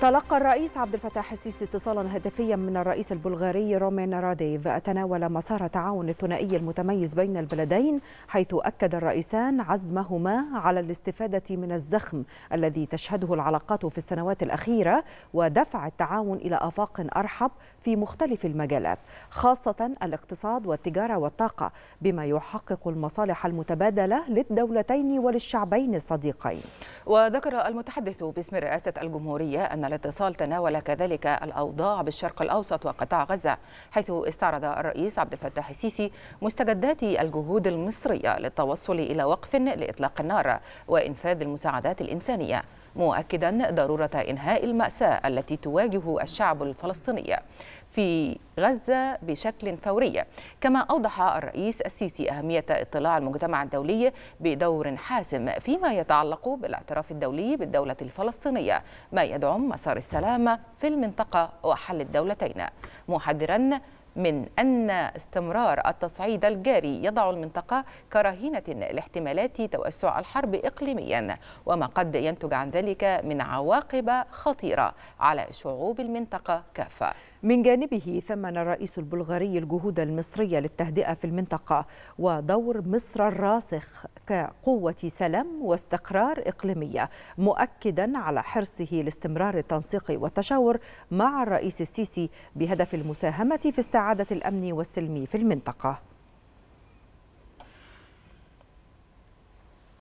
تلقى الرئيس عبد الفتاح السيسي اتصالا هاتفيا من الرئيس البلغاري رومان راديف تناول مسار التعاون الثنائي المتميز بين البلدين حيث أكد الرئيسان عزمهما على الاستفادة من الزخم الذي تشهده العلاقات في السنوات الأخيرة ودفع التعاون إلى آفاق أرحب في مختلف المجالات خاصة الاقتصاد والتجارة والطاقة بما يحقق المصالح المتبادلة للدولتين وللشعبين الصديقين وذكر المتحدث باسم رئاسة الجمهورية أن الاتصال تناول كذلك الأوضاع بالشرق الأوسط وقطاع غزة حيث استعرض الرئيس عبد الفتاح السيسي مستجدات الجهود المصرية للتوصل إلى وقف لإطلاق النار وإنفاذ المساعدات الإنسانية مؤكدا ضرورة إنهاء المأساة التي تواجه الشعب الفلسطيني في غزة بشكل فوري كما أوضح الرئيس السيسي أهمية اطلاع المجتمع الدولي بدور حاسم فيما يتعلق بالاعتراف الدولي بالدولة الفلسطينية ما يدعم مسار السلام في المنطقة وحل الدولتين محذرا من أن استمرار التصعيد الجاري يضع المنطقة كرهينة لاحتمالات توسع الحرب إقليميا وما قد ينتج عن ذلك من عواقب خطيرة على شعوب المنطقة كافة من جانبه ثمن الرئيس البلغاري الجهود المصرية للتهدئة في المنطقة ودور مصر الراسخ كقوة سلام واستقرار إقليمية مؤكدا على حرصه لاستمرار التنسيق والتشاور مع الرئيس السيسي بهدف المساهمة في استعادة الأمن والسلم في المنطقة